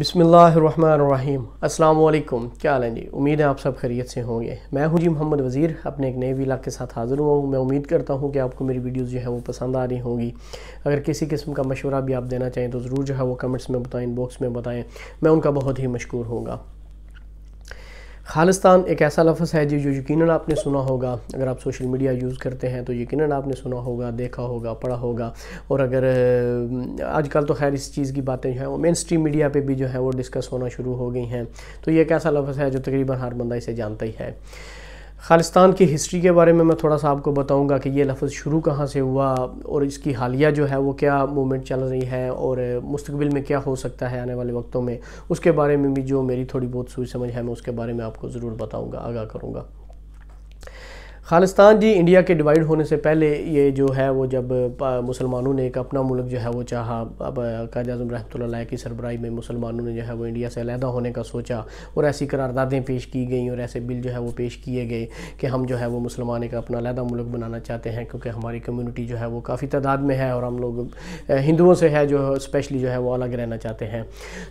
बिसमीम् अल्लाम क्या हाल है जी उम्मीद है आप सब खरीत से होंगे मैं हूँ जी मोहम्मद वज़ीर अपने एक नए विलाग के साथ हाज़िर हुआ हूँ मैं उम्मीद करता हूँ कि आपको मेरी वीडियोस जो है वो पसंद आ रही होंगी अगर किसी किस्म का मशवरा भी आप देना चाहें तो ज़रूर जो है वो कमेंट्स में बताएं बॉक्स में बताएं मैं उनका बहुत ही मशहूर होगा खालिस्तान एक ऐसा लफ्ज़ है जी जो यकीन आपने सुना होगा अगर आप सोशल मीडिया यूज़ करते हैं तो यकीन आपने सुना होगा देखा होगा पढ़ा होगा और अगर आजकल तो खैर इस चीज़ की बातें जो हैं वो मेन स्ट्रीम मीडिया पे भी जो है वो डिस्कस होना शुरू हो गई हैं तो ये एक ऐसा लफ्ज़ है जो तकरीबन हर बंदा इसे जानता ही है खालिस्तान की हिस्ट्री के बारे में मैं थोड़ा सा आपको बताऊंगा कि ये लफ्ज़ शुरू कहाँ से हुआ और इसकी हालिया जो है वो क्या मूवमेंट चल रही है और मुस्तबिल में क्या हो सकता है आने वाले वक्तों में उसके बारे में भी जो मेरी थोड़ी बहुत सोच समझ है मैं उसके बारे में आपको ज़रूर बताऊँगा आगाह करूँगा खालिस्तान जी इंडिया के डिवाइड होने से पहले ये जो है वो जब मुसलमानों ने एक अपना मुल्क जो है वो चाहा अब कायद अजम रहमत की सरबराही में मुसलमानों ने जो है वो इंडिया से अलहदा होने का सोचा और ऐसी करारदादें पेश की गई और ऐसे बिल जो है वो पेश किए गए कि हम जो है वो मुसलमान एक अपना अलहदा मुल्क बनाना चाहते हैं क्योंकि हमारी कम्यूनिटी जो है वो काफ़ी तादाद में है और हम लोग हिंदुओं से है जो स्पेशली जो है वो अलग रहना चाहते हैं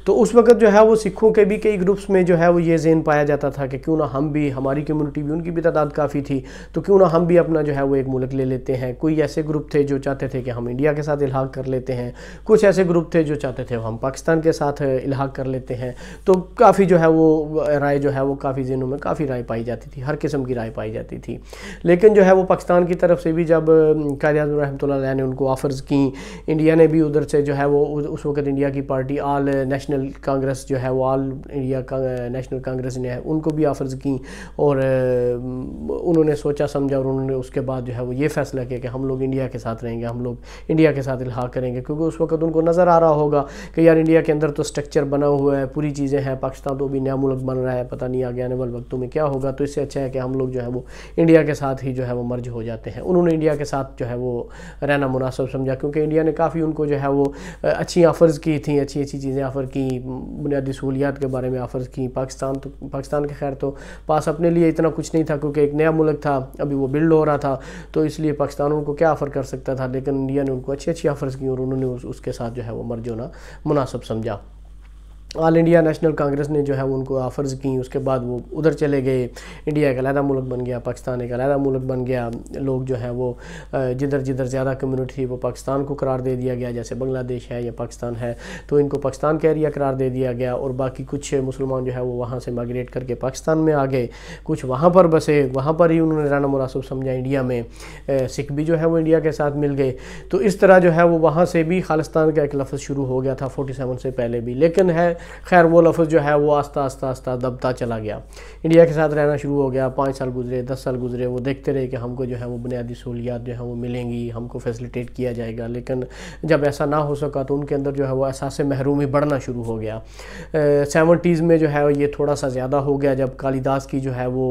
तो उस वक्त जो है वो सिखों के भी कई ग्रुप्स में जो है वो ये जेन पाया जाता था कि क्यों ना हम भी हमारी कम्यूनिटी भी उनकी भी तादाद काफ़ी थी तो क्यों ना हम भी अपना जो है वो एक मुल्क ले लेते हैं कोई ऐसे ग्रुप थे जो चाहते थे कि हम इंडिया के साथ इलाहा कर लेते हैं कुछ ऐसे ग्रुप थे जो चाहते थे हम पाकिस्तान के साथ इलाहा कर लेते हैं तो काफ़ी जो है वो राय जो है वो काफ़ी जिनों में काफ़ी राय पाई जाती थी हर किस्म की राय पाई जाती थी लेकिन जो है वो पाकिस्तान की तरफ से भी जब कारी आजम रहमतुल्लाह ने उनको ऑफ़र्स की इंडिया ने भी उधर से जो है वो उस वक्त इंडिया की पार्टी आल नेशनल कांग्रेस जो है वो आल इंडिया का नेशनल कांग्रेस ने उनको भी ऑफ़र्स की और उन्होंने सोच सोचा समझा और उन्होंने उसके बाद जो है वो ये फैसला किया कि हम लोग इंडिया के साथ रहेंगे हम लोग इंडिया के साथ इलाहा करेंगे क्योंकि उस वक्त उनको नज़र आ रहा होगा कि यार इंडिया के अंदर तो स्ट्रक्चर बना हुआ है पूरी चीज़ें हैं पाकिस्तान तो भी नया मुल्क बन रहा है पता नहीं आगे आने वाले वक्तों में क्या होगा तो इससे अच्छा है कि हम लोग जो है वो इंडिया के साथ ही जो है वो मर्ज हो जाते हैं उन्होंने इंडिया के साथ जो है वो रहना मुनासिब समझा क्योंकि इंडिया ने काफ़ी उनको जो है वो अच्छी ऑफ़र्स की थी अच्छी अच्छी चीज़ें ऑफ़र की बुनियादी सहूलियात के बारे में ऑफ़र्स की पाकिस्तान तो पाकिस्तान के खैर तो पास अपने लिए इतना कुछ नहीं था क्योंकि एक नया मुल्क था अभी वो बिल्ड हो रहा था तो इसलिए पाकिस्तान उनको क्या ऑफ़र कर सकता था लेकिन इंडिया ने उनको अच्छी अच्छी ऑफ़र्स की और उन्होंने उसके साथ जो है वो मर्ज होना मुनासब समझा ऑल इंडिया नेशनल कांग्रेस ने जो है उनको ऑफ़र्स की उसके बाद वो उधर चले गए इंडिया एक अलहदा मुल्क बन गया पाकिस्तान एक अलहदा मुल्क बन गया लोग जो है वो जिधर जिधर ज़्यादा कम्युनिटी थी वो पाकिस्तान को करार दे दिया गया जैसे बांग्लादेश है या पाकिस्तान है तो इनको पाकिस्तान का एरिया करार दे दिया गया और बाकी कुछ मुसलमान जो है वो वहाँ से माइग्रेट करके पाकिस्तान में आ गए कुछ वहाँ पर बसे वहाँ पर ही उन्होंने राना मुरासब समझा इंडिया में सिख भी जो है वो इंडिया के साथ मिल गए तो इस तरह जो है वो वहाँ से भी खालिस्तान का एक लफ्ज़ शुरू हो गया था फोटी सेवन से पहले भी लेकिन है खैर वो लफ्ज़ जो है वो आस्ता आस्ता आस्ता दबता चला गया इंडिया के साथ रहना शुरू हो गया पाँच साल गुजरे दस साल गुजरे वो देखते रहे कि हमको जो है वो बुनियादी सहूलियात जो है वो मिलेंगी हमको फैसिलिटेट किया जाएगा लेकिन जब ऐसा ना हो सका तो उनके अंदर जो है वो एहसास महरूमी बढ़ना शुरू हो गया सेवनटीज़ में जो है ये थोड़ा सा ज़्यादा हो गया जब कालीदास की जो है वो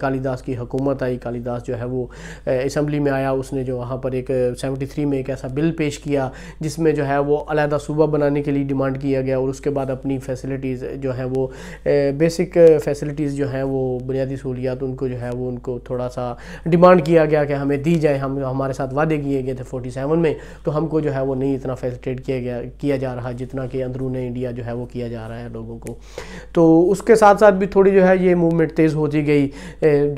कालीदास की हुकूमत आई कालीदास जो है वो इसम्बली में आया उसने जो वहाँ पर एक सेवेंटी थ्री में एक ऐसा बिल पेश किया जिसमें जो है वो अलहदा सूबा बनाने के लिए डिमांड किया गया और उसके बाद अब अपनी फैसिलिटीज़ जो हैं वो बेसिक फैसिलिटीज़ जो हैं वो बुनियादी सहूलियात उनको जो है वो उनको थोड़ा सा डिमांड किया गया कि हमें दी जाए हम हमारे साथ वादे किए गए थे फोर्टी सेवन में तो हमको जो है वो नहीं इतना फैसिलिटेट किया गया किया जा रहा जितना कि अंदरून इंडिया जो है वो किया जा रहा है लोगों को तो उसके साथ साथ भी थोड़ी जो है ये मूवमेंट तेज़ होती गई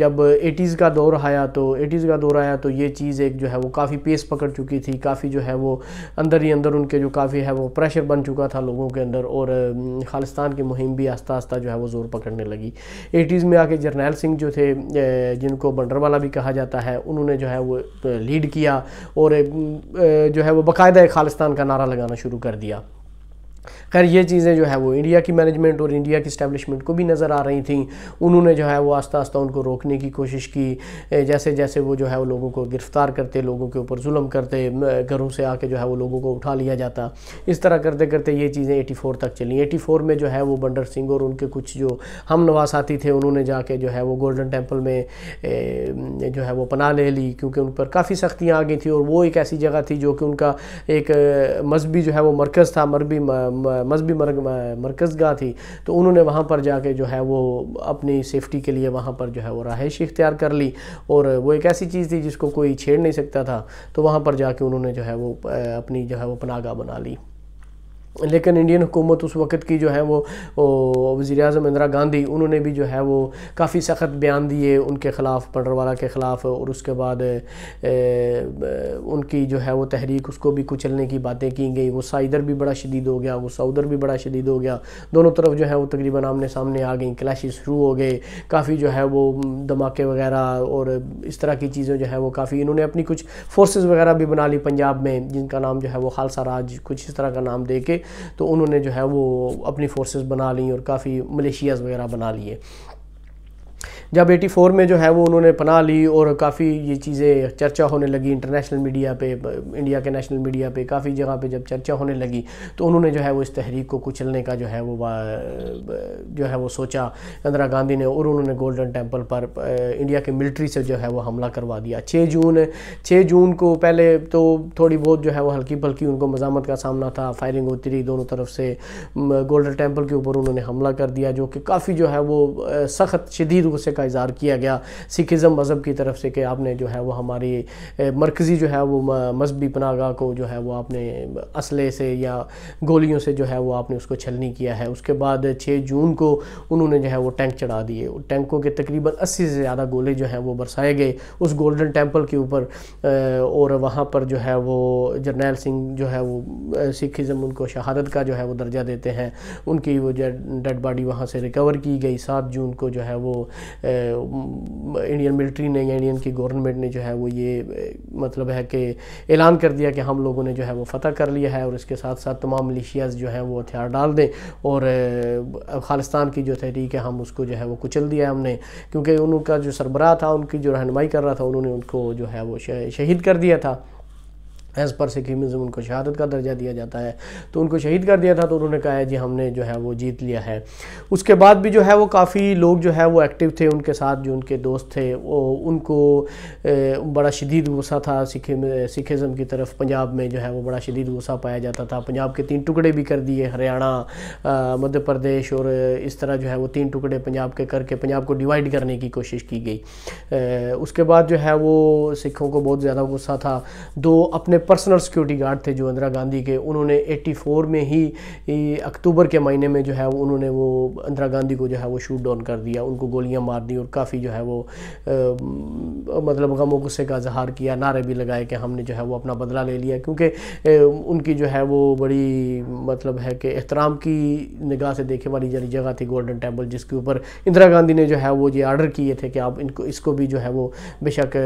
जब एटीज़ का दौर आया तो एटीज़ का दौर आया तो ये चीज़ एक जो है वो काफ़ी पेस पकड़ चुकी थी काफ़ी जो है वो अंदर ही अंदर उनके जो काफ़ी है वो प्रेशर बन चुका था लोगों के अंदर और खालिस्तान की मुहिम भी आस्ता आस्ता जो है वो ज़ोर पकड़ने लगी एटीज़ में आके जरनैल सिंह जो थे जिनको बंडरवाला भी कहा जाता है उन्होंने जो है वो लीड किया और जो है वो बाकायदा खालिस्तान का नारा लगाना शुरू कर दिया खैर ये चीज़ें जो है वो इंडिया की मैनेजमेंट और इंडिया की स्टैब्लिशमेंट को भी नज़र आ रही थी उन्होंने जो है वो आस्ता आस्ता उनको रोकने की कोशिश की जैसे जैसे वो जो है वो लोगों को गिरफ़्तार करते लोगों के ऊपर जुल्म करते घरों से आके जो है वो लोगों को उठा लिया जाता इस तरह करते करते ये चीज़ें 84 तक चली 84 में जो है वो बंडर सिंह और उनके कुछ जो हम नवा थे उन्होंने जाके जो है वो गोल्डन टेम्पल में जो है वो पनाह ले ली क्योंकि उन पर काफ़ी सख्तियाँ आ गई थी और वो एक ऐसी जगह थी जो कि उनका एक मजहबी जो है वो मरकज़ था मरबी मजहबी मरकज़ गाह थी तो उन्होंने वहाँ पर जाके जो है वो अपनी सेफ्टी के लिए वहाँ पर जो है वो रहाइश इख्तियार कर ली और वो एक ऐसी चीज़ थी जिसको कोई छेड़ नहीं सकता था तो वहाँ पर जाके उन्होंने जो है वो अपनी जो है वो पनागा बना ली लेकिन इंडियन हुकूमत उस वक़्त की जो है वो वज़ी अजम इंदिरा गांधी उन्होंने भी जो है वो काफ़ी सख्त बयान दिए उनके ख़िलाफ़ पंडरवाला के ख़िलाफ़ और उसके बाद ए, उनकी जो है वो तहरीक उसको भी कुचलने की बातें की गई गुस्सा इधर भी बड़ा शदीद हो गया गुस्सा उधर भी बड़ा शदीद हो गया दोनों तरफ जो है वो तकरीबन आमने सामने आ गई क्लैश शुरू हो गए काफ़ी जो है वो धमाके वगैरह और इस तरह की चीज़ें जो है वो काफ़ी इन्होंने अपनी कुछ फोर्स वगैरह भी बना ली पंजाब में जिनका नाम जो है वो खालसा राज कुछ इस तरह का नाम दे के तो उन्होंने जो है वो अपनी फोर्सेस बना ली और काफ़ी मलेशियाज़ वगैरह बना लिए जब 84 में जो है वो उन्होंने पनाह ली और काफ़ी ये चीज़ें चर्चा होने लगी इंटरनेशनल मीडिया पे इंडिया के नेशनल मीडिया पे काफ़ी जगह पे जब चर्चा होने लगी तो उन्होंने जो है वो इस तहरीक को कुचलने का जो है वो जो है वो सोचा इंदिरा गांधी ने और उन्होंने गोल्डन टेम्पल पर इंडिया के मिल्ट्री से जो है वो हमला करवा दिया छः जून छः जून को पहले तो थोड़ी बहुत जो है वो हल्की फल्की उनको मजामत का सामना था फायरिंग होती रही दोनों तरफ से गोल्डन टेम्पल के ऊपर उन्होंने हमला कर दिया जो कि काफ़ी जो है वो सख्त शदीद गुस्से का इजहार किया गया सिखिज़म मज़हब की तरफ से कि आपने जो है वो हमारी मरकज़ी जो है वो मजहबी पनागा को जो है वो आपने असले से या गोलियों से जो है वो आपने उसको छलनी किया है उसके बाद छः जून को उन्होंने जो है वो टैंक चढ़ा दिए टैंकों के तकरीबन अस्सी से ज़्यादा गोले जो हैं वो बरसाए गए उस गोल्डन टेम्पल के ऊपर और वहाँ पर जो है वो जरनैल सिंह जो है वो सिखिज़म उनको शहादत का जो है वो दर्जा देते हैं उनकी वो डेड बॉडी वहाँ से रिकवर की गई सात जून को जो है वो इंडियन मिलिट्री ने या इंडियन की गवर्नमेंट ने जो है वो ये मतलब है कि ऐलान कर दिया कि हम लोगों ने जो है वो फ़तह कर लिया है और इसके साथ साथ तमाम मलिशियाज़ जो हैं वो हथियार डाल दें और खालिस्तान की जो तहरीक है हम उसको जो है वो कुचल दिया हमने क्योंकि उनका जो सरबराह था उनकी जो रहनमाई कर रहा था उन्होंने उनको जो है वो शहीद कर दिया था एज़ पर सिखीज़म उनको शहादत का दर्जा दिया जाता है तो उनको शहीद कर दिया था तो उन्होंने कहा है जी हमने जो है वो जीत लिया है उसके बाद भी जो है वो काफ़ी लोग जो है वो एक्टिव थे उनके साथ जो उनके दोस्त थे वो उनको बड़ा शदीद गुस्सा था सिख सिखिज़म की तरफ पंजाब में जो है वो बड़ा शदीद गुस्सा पाया जाता था पंजाब के तीन टुकड़े भी कर दिए हरियाणा मध्य प्रदेश और इस तरह जो है वो तीन टुकड़े पंजाब के करके पंजाब को डिवाइड करने की कोशिश की गई उसके बाद जो है वो सिखों को बहुत ज़्यादा गुस्सा था दो अपने पर्सनल सिक्योरिटी गार्ड थे जो इंदिरा गांधी के उन्होंने 84 में ही अक्टूबर के महीने में जो है वो उन्होंने वो इंदिरा गांधी को जो है वो शूट डाउन कर दिया उनको गोलियां मार दी और काफ़ी जो है वो आ, मतलब गमो गुस्से का इजहार किया नारे भी लगाए कि हमने जो है वो अपना बदला ले लिया क्योंकि उनकी जो है वो बड़ी मतलब है कि एहतराम की निगाह से देखे वाली जारी जगह थी गोल्डन टेम्पल जिसके ऊपर इंदिरा गांधी ने जो है वो ये आर्डर किए थे कि आप इनको इसको भी जो है वो बेशक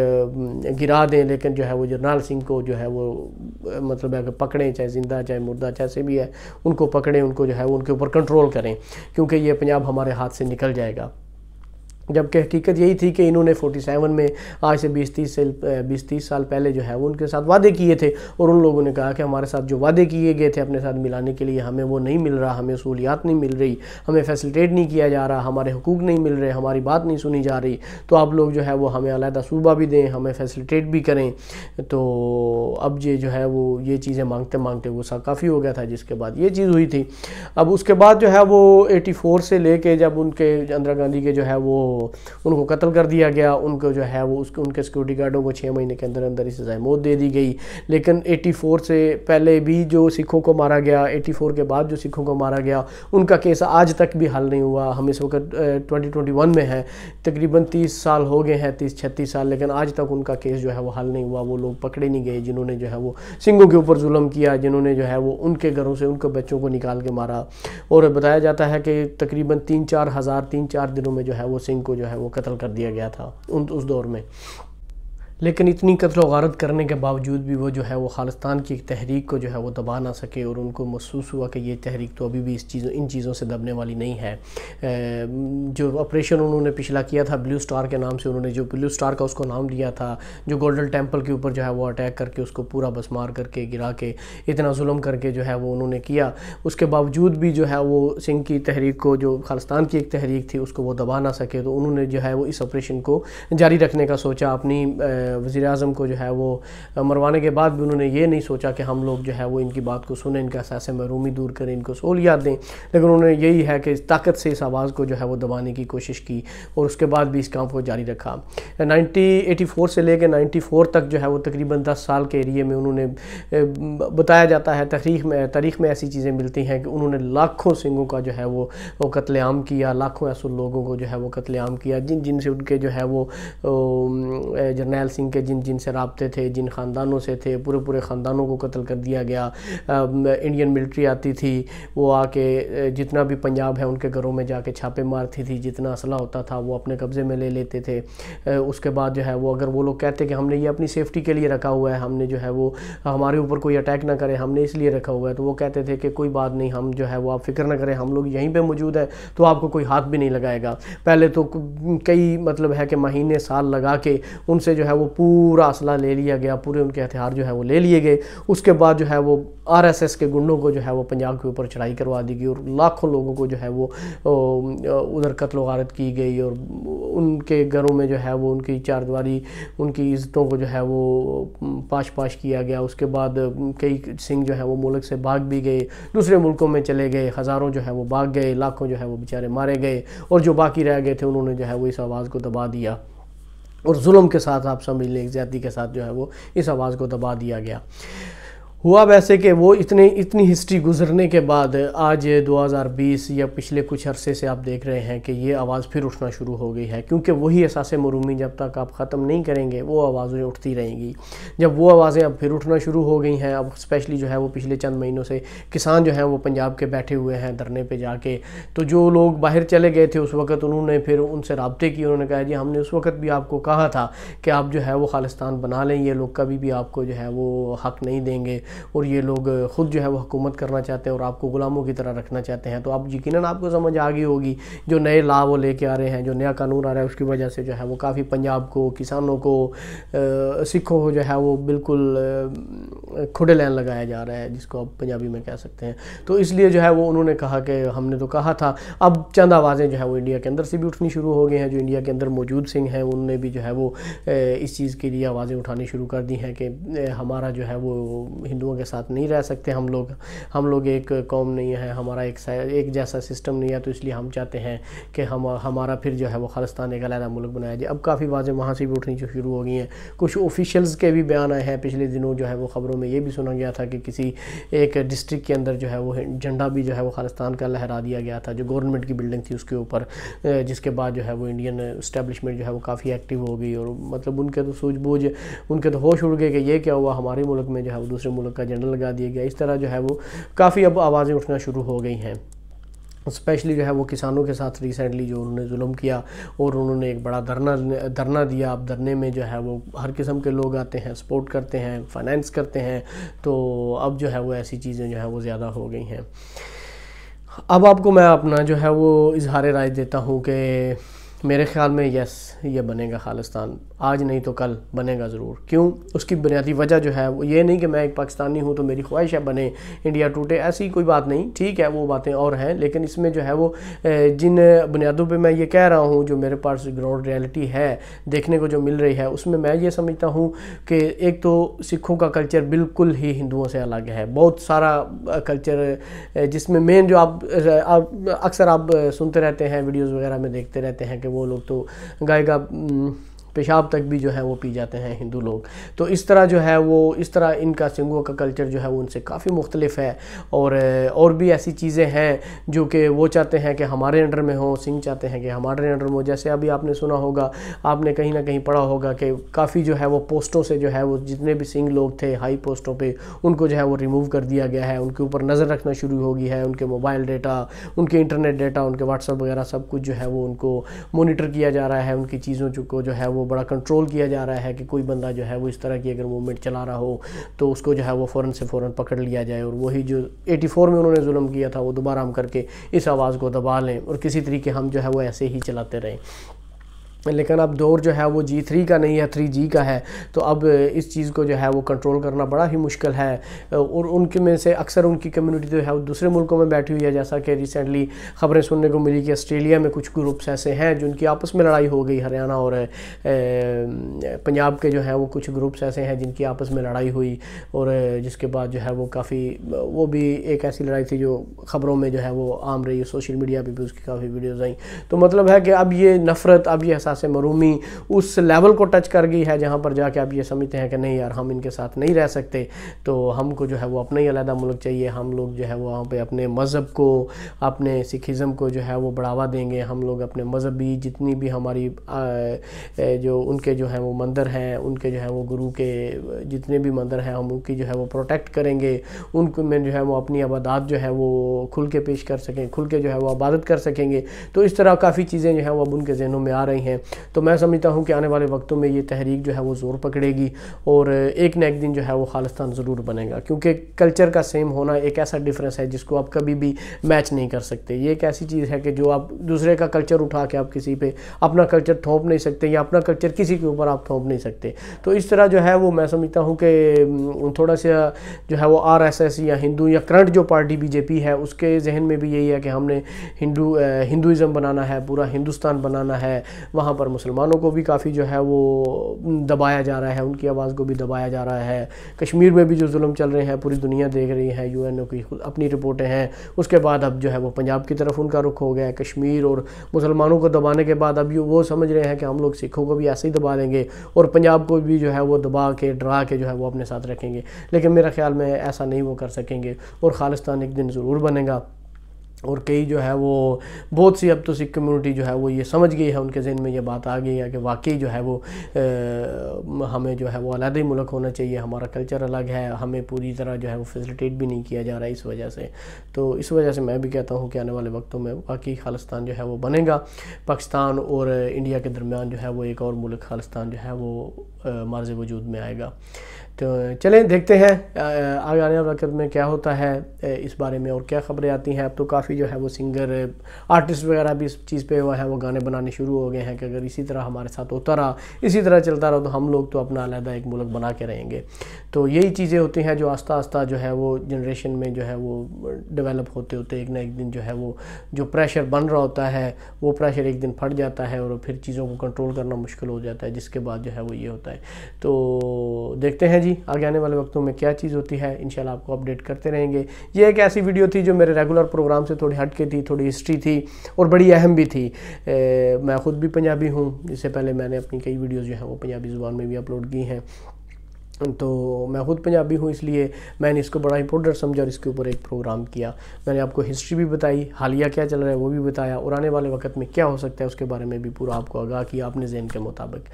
गिरा दें लेकिन जो है वो जरनाल सिंह को जो है वो मतलब अगर पकड़ें चाहे ज़िंदा चाहे मुर्दा जैसे भी है उनको पकड़ें उनको जो है उनके ऊपर कंट्रोल करें क्योंकि ये पंजाब हमारे हाथ से निकल जाएगा जबकि हकीकत यही थी कि इन्होंने 47 में आज से 20 तीस से बीस तीस साल पहले जो है वो उनके साथ वादे किए थे और उन लोगों ने कहा कि हमारे साथ जो वादे किए गए थे अपने साथ मिलाने के लिए हमें वो नहीं मिल रहा हमें सहूलियात नहीं मिल रही हमें फैसिलिटेट नहीं किया जा रहा हमारे हकूक़ नहीं मिल रहे हमारी बात नहीं सुनी जा रही तो आप लोग जो है वो हमें अलहदा सूबा भी दें हमें फैसिलिटेट भी करें तो अब ये जो है वो ये चीज़ें मांगते मांगते गुस्सा काफ़ी हो गया था जिसके बाद ये चीज़ हुई थी अब उसके बाद जो है वो एटी से ले जब उनके इंदिरा गांधी के जो है वो उनको कत्ल कर दिया गया उनको जो है वो उसके उनके सिक्योरिटी गार्डों को छः महीने के अंदर अंदर ही सजाए मौत दे दी गई लेकिन 84 से पहले भी जो सिखों को मारा गया 84 के बाद जो सिखों को मारा गया उनका केस आज तक भी हल नहीं हुआ हम इस वक्त ट्वेंटी ट्वेंटी वन में हैं तकरीबन तीस साल हो गए हैं तीस छत्तीस साल लेकिन आज तक उनका केस जो है वो हल नहीं हुआ वो लोग पकड़े नहीं गए जिन्होंने जो है वो सिंगों के ऊपर जुलम किया जिन्होंने जो है वो उनके घरों से उनके बच्चों को निकाल के मारा और बताया जाता है कि तकरीबन तीन चार हज़ार तीन चार दिनों में जो है वो सिंह को जो है वो कत्ल कर दिया गया था उन उस दौर में लेकिन इतनी कतलो गारत करने के बावजूद भी वो जो है वो खालिस्तान की एक तहरीक को जो है वो दबा ना सके और उनको महसूस हुआ कि ये तहरीक तो अभी भी इस चीज़ों इन चीज़ों से दबने वाली नहीं है जो ऑपरेशन उन्होंने पिछला किया था ब्लू स्टार के नाम से उन्होंने जो ब्लू स्टार का उसको नाम लिया था जो गोल्डन टेम्पल के ऊपर जो है वो अटैक करके उसको पूरा बसमार करके गिरा के इतना म करके जो है वो उन्होंने किया उसके बावजूद भी जो है वो सिंह की तहरीक को जो खालिस्तान की एक तहरीक थी उसको वो दबा ना सके तो उन्होंने जो है वो इस ऑपरेशन को जारी रखने का सोचा अपनी वज़ी अजम को जो है वो मरवाने के बाद भी उन्होंने ये नहीं सोचा कि हम लोग जो है वो इनकी बात को सुने इनका एहसास महरूमी दूर करें इनको सहूलियात दें लेकिन उन्होंने यही है कि इस ताकत से इस आवाज़ को जो है वो दबाने की कोशिश की और उसके बाद भी इस काम को जारी रखा नाइनटी से लेकर नाइन्टी फोर तक जो है वो तकरीबन दस साल के एरिए में उन्होंने बताया जाता है तहरीक में तारीख में ऐसी चीज़ें मिलती हैं कि उन्होंने लाखों सिंगों का जो है वो वो कत्लेआम किया लाखों ऐसे लोगों को जो है वो कत्लेआम किया जिन जिनसे उनके जो है वो जर्नैल सिंह के जिन जिन से रबते थे जिन ख़ानदानों से थे पूरे पूरे ख़ानदानों को कत्ल कर दिया गया इंडियन मिलिट्री आती थी वो आके जितना भी पंजाब है उनके घरों में जाके छापे मारती थी जितना असला होता था वो अपने कब्ज़े में ले लेते थे उसके बाद जो है वो अगर वो लोग कहते कि हमने ये अपनी सेफ्टी के लिए रखा हुआ है हमने जो है वो हमारे ऊपर कोई अटैक ना करें हमने इसलिए रखा हुआ है तो वो कहते थे कि कोई बात नहीं हम जो है वो आप फिक्र ना करें हम लोग यहीं पर मौजूद हैं तो आपको कोई हाथ भी नहीं लगाएगा पहले तो कई मतलब है कि महीने साल लगा के उनसे जो है वो पूरा असला ले लिया गया पूरे उनके हथियार जो है वो ले लिए गए उसके बाद जो है वो आरएसएस के गुंडों को जो है वो पंजाब के ऊपर चढ़ाई करवा दी गई और लाखों लोगों को जो है वो उधर कत्ल वारत की गई और उनके घरों में जो है वो उनकी चारदवारी उनकी इज्जतों को जो है वो पाश पाश किया गया उसके बाद कई सिंह जो है वो मुल्क से भाग भी गए दूसरे मुल्कों में चले गए हज़ारों जो है वो भाग गए लाखों जो है वो बेचारे मारे गए और जो बाकी रह गए थे उन्होंने जो है वो इस आवाज़ को दबा दिया और जुल्म के साथ आप समझ लें एक ज्यादा के साथ जो है वो इस आवाज़ को दबा दिया गया हुआ वैसे कि वो इतने इतनी हिस्ट्री गुजरने के बाद आज 2020 या पिछले कुछ अरसे से आप देख रहे हैं कि ये आवाज़ फिर उठना शुरू हो गई है क्योंकि वही असास मरूमी जब तक आप ख़त्म नहीं करेंगे वो आवाज़ें उठती रहेंगी जब वो आवाज़ें अब फिर उठना शुरू हो गई हैं अब स्पेशली जो है वो पिछले चंद महीनों से किसान जो हैं वो पंजाब के बैठे हुए हैं धरने पर जाके तो जो लोग बाहर चले गए थे उस वक्त उन्होंने फिर उनसे रबते किए उन्होंने कहा जी हमने उस वक्त भी आपको कहा था कि आप जो है वो खालिस्तान बना लें ये लोग कभी भी आपको जो है वो हक नहीं देंगे और ये लोग ख़ुद जो है वो हुकूमत करना चाहते हैं और आपको ग़ुलामों की तरह रखना चाहते हैं तो आप यकीन आपको समझ आ गई होगी जो नए ला वो लेके आ रहे हैं जो नया कानून आ रहा है उसकी वजह से जो है वो काफ़ी पंजाब को किसानों को सिखों को जो है वो बिल्कुल खुडे लैन लगाया जा रहा है जिसको आप पंजाबी में कह सकते हैं तो इसलिए जो है वो उन्होंने कहा कि हमने तो कहा था अब चंद आवाज़ें जो है वो इंडिया के अंदर से भी उठनी शुरू हो गई हैं जो इंडिया के अंदर मौजूद सिंह हैं उनने भी जो है वो इस चीज़ के लिए आवाज़ें उठानी शुरू कर दी हैं कि हमारा जो है वो हिंदुओं के साथ नहीं रह सकते हम लोग हम लोग एक कौम नहीं है हमारा एक एक जैसा सिस्टम नहीं है तो इसलिए हम चाहते हैं कि हम हमारा फिर जो है वो खालिस्तान एक अलहदा मुल्क बनाया जाए अब काफ़ी वाजें वहाँ से भी उठनी जो शुरू हो गई हैं कुछ ऑफिशल्स के भी बयान आए हैं पिछले दिनों जो है वो ख़बरों में ये भी सुना गया था कि किसी एक डिस्ट्रिक्ट के अंदर जो है वो झंडा भी जो है वो खालिस्तान का लहरा दिया गया था जो गवर्नमेंट की बिल्डिंग थी उसके ऊपर जिसके बाद जो है वो इंडियन इस्टेबलिशमेंट जो है वो काफ़ी एक्टिव हो गई और मतलब उनके तो सूझबूझ उनके तो होश उड़ गए कि ये क्या हुआ हमारे मुल्क में जो है वो दूसरे मुल्क का जनरल लगा दिया गया इस तरह जो है वो काफ़ी अब आवाज़ें उठना शुरू हो गई हैं स्पेशली जो है वो किसानों के साथ रिसेंटली जो उन्होंने जुल्म किया और उन्होंने एक बड़ा धरना धरना दिया अब धरने में जो है वो हर किस्म के लोग आते हैं सपोर्ट करते हैं फाइनेंस करते हैं तो अब जो है वो ऐसी चीज़ें जो है वो ज़्यादा हो गई हैं अब आपको मैं अपना जो है वो इजहार राय देता हूँ कि मेरे ख्याल में यस ये बनेगा खालिस्तान आज नहीं तो कल बनेगा ज़रूर क्यों उसकी बुनियादी वजह जो है वो ये नहीं कि मैं एक पाकिस्तानी हूँ तो मेरी ख्वाहिश है बने इंडिया टूटे ऐसी कोई बात नहीं ठीक है वो बातें और हैं लेकिन इसमें जो है वो जिन बुनियादों पर मैं ये कह रहा हूँ जो मेरे पास ग्राउंड रियलिटी है देखने को जो मिल रही है उसमें मैं ये समझता हूँ कि एक तो सिखों का कल्चर बिल्कुल ही हिंदुओं से अलग है बहुत सारा कल्चर जिसमें मेन जो आप अक्सर आप सुनते रहते हैं वीडियोज़ वगैरह में देखते रहते हैं कि वो लोग तो गाय का पेशाब तक भी जो है वो पी जाते हैं हिंदू लोग तो इस तरह जो है वो इस तरह इनका सिंगों का कल्चर जो है वो उनसे काफ़ी मुख्तलिफ है और और भी ऐसी चीज़ें हैं जो कि वो चाहते हैं कि हमारे अंडर में हो सिंह चाहते हैं कि हमारे अंडर में हो जैसे अभी आपने सुना होगा आपने कहीं ना कहीं पढ़ा होगा कि काफ़ी जो है वो पोस्टों से जो है वो जितने भी सिंह लोग थे हाई पोस्टों पर उनको जो है वो रिमूव कर दिया गया है उनके ऊपर नज़र रखना शुरू हो गई है उनके मोबाइल डेटा उनके इंटरनेट डेटा उनके व्हाट्सअप वगैरह सब कुछ जो है वो उनको मोनिटर किया जा रहा है उनकी चीज़ों को जो है वो वो बड़ा कंट्रोल किया जा रहा है कि कोई बंदा जो है वो इस तरह की अगर मूवमेंट चला रहा हो तो उसको जो है वो फ़ौरन से फ़ौरन पकड़ लिया जाए और वही जो फोर में उन्होंने जुल्म किया था वो दोबारा हम करके इस आवाज़ को दबा लें और किसी तरीके हम जो है वो ऐसे ही चलाते रहें लेकिन अब दौर जो है वो जी थ्री का नहीं है थ्री जी का है तो अब इस चीज़ को जो है वो कंट्रोल करना बड़ा ही मुश्किल है और उनके में से अक्सर उनकी कम्युनिटी जो है वो दूसरे मुल्कों में बैठी हुई है जैसा कि रिसेंटली ख़बरें सुनने को मिली कि ऑस्ट्रेलिया में कुछ ग्रुप्स ऐसे हैं जिनकी आपस में लड़ाई हो गई हरियाणा और पंजाब के जो हैं वो कुछ ग्रुप्स ऐसे हैं जिनकी आपस में लड़ाई हुई और जिसके बाद जो है वो काफ़ी वो भी एक ऐसी लड़ाई थी जो ख़बरों में जो है वो आम रही सोशल मीडिया पर भी उसकी काफ़ी वीडियोज़ आई तो मतलब है कि अब ये नफ़रत अब ये हमेशा से मरूमी उस लेवल को टच कर गई है जहाँ पर जाके आप ये समझते हैं कि नहीं यार हम इनके साथ नहीं रह सकते तो हमको जो है वो अपना ही अलहदा मुल्क चाहिए हम लोग जो है वो वहाँ पर अपने मज़हब को अपने सिखिज़म को जो है वो बढ़ावा देंगे हम लोग अपने मजहबी जितनी भी हमारी जो उनके जो है वो मंदिर हैं उनके जो है वो गुरु के जितने भी मंदिर हैं हम उनकी जो है वो प्रोटेक्ट करेंगे उनको में जो है वो अपनी आबादात जो है वो खुल के पेश कर सकें खुल के जो है वो आबादत कर सकेंगे तो इस तरह काफ़ी चीज़ें जो है वो अब उनके जहनों में आ रही हैं हैं तो मैं समझता हूँ कि आने वाले वक्तों में ये तहरीक जो है वो ज़ोर पकड़ेगी और एक ना एक दिन जो है वो खालिस्तान ज़रूर बनेगा क्योंकि कल्चर का सेम होना एक ऐसा डिफरेंस है जिसको आप कभी भी मैच नहीं कर सकते ये एक ऐसी चीज़ है कि जो आप दूसरे का कल्चर उठा के आप किसी पर अपना कल्चर थोप नहीं सकते या अपना कल्चर किसी के ऊपर आप थोप नहीं सकते तो इस तरह जो है वो मैं समझता हूँ कि थोड़ा सा जो है वो आर एस एस या हिंदू या करंट जो पार्टी बीजेपी है उसके जहन में भी यही है कि हमने हिंदू हिंदुज़म बनाना है पूरा हिंदुस्तान बनाना है वहाँ वहाँ पर मुसलमानों को भी काफ़ी जो है वो दबाया जा रहा है उनकी आवाज़ को भी दबाया जा रहा है कश्मीर में भी जो जुल्म चल रहे हैं पूरी दुनिया देख रही है यू की अपनी रिपोर्टें हैं उसके बाद अब जो है वो पंजाब की तरफ उनका रुख हो गया है कश्मीर और मुसलमानों को दबाने के बाद अब वो समझ रहे हैं कि हम लोग सिखों को भी ऐसे ही दबा देंगे और पंजाब को भी जो है वो दबा के डरा के जो है वो अपने साथ रखेंगे लेकिन मेरा ख्याल में ऐसा नहीं वो कर सकेंगे और खालिस्तान एक दिन ज़रूर बनेगा और कई जो है वो बहुत सी अब तो सिख कम्युनिटी जो है वो ये समझ गई है उनके जहन में ये बात आ गई है कि वाकई जो है वो आ, हमें जो है वो अलग ही मुल्क होना चाहिए हमारा कल्चर अलग है हमें पूरी तरह जो है वो फैसिलिटेट भी नहीं किया जा रहा है इस वजह से तो इस वजह से मैं भी कहता हूँ कि आने वाले वक्तों में वाकई खालिस्तान जो है वो बनेगा पाकिस्तान और इंडिया के दरमियान जो है वो एक और मुल्क खालिस्तान जो है वो मर्ज वजूद में आएगा तो चलें देखते हैं आगे आने वाले वक्त में क्या होता है इस बारे में और क्या खबरें आती हैं अब तो काफ़ी जो है वो सिंगर आर्टिस्ट वगैरह भी इस चीज़ पे हुआ है वो गाने बनाने शुरू हो गए हैं कि अगर इसी तरह हमारे साथ होता रहा इसी तरह चलता रहा तो हम लोग तो अपना अलहदा एक मुल्क बना के रहेंगे तो यही चीज़ें होती हैं जो आस्ता आस्ता जो है वो जनरेशन में जो है वो डेवलप होते होते एक ना एक दिन जो है वो जो प्रेशर बन रहा होता है वो प्रेशर एक दिन फट जाता है और फिर चीज़ों को कंट्रोल करना मुश्किल हो जाता है जिसके बाद जो है वो ये होता है तो देखते हैं जी जी आगे आने वाले वक्तों में क्या चीज़ होती है इनशाला आपको अपडेट करते रहेंगे ये एक ऐसी वीडियो थी जो मेरे रेगुलर प्रोग्राम से थोड़ी हटके थी थोड़ी हिस्ट्री थी और बड़ी अहम भी थी ए, मैं ख़ुद भी पंजाबी हूँ इससे पहले मैंने अपनी कई वीडियोज़ जो हैं वो पंजाबी ज़ुबान में भी अपलोड की हैं तो मैं ख़ुद पंजाबी हूँ इसलिए मैंने इसको बड़ा इंपॉर्टेंट समझा और इसके ऊपर एक प्रोग्राम किया मैंने आपको हिस्ट्री भी बताई हालिया क्या चल रहा है वो भी बताया और आने वाले वक्त में क्या हो सकता है उसके बारे में भी पूरा आपको आगाह किया अपने जहन के मुताबिक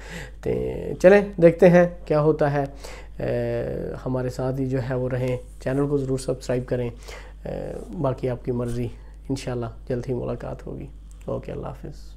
तो चलें देखते हैं क्या होता है आ, हमारे साथ ही जो है वो रहें चैनल को ज़रूर सब्सक्राइब करें आ, बाकी आपकी मर्ज़ी इन जल्द ही मुलाकात होगी ओके अल्लाह हाफिज़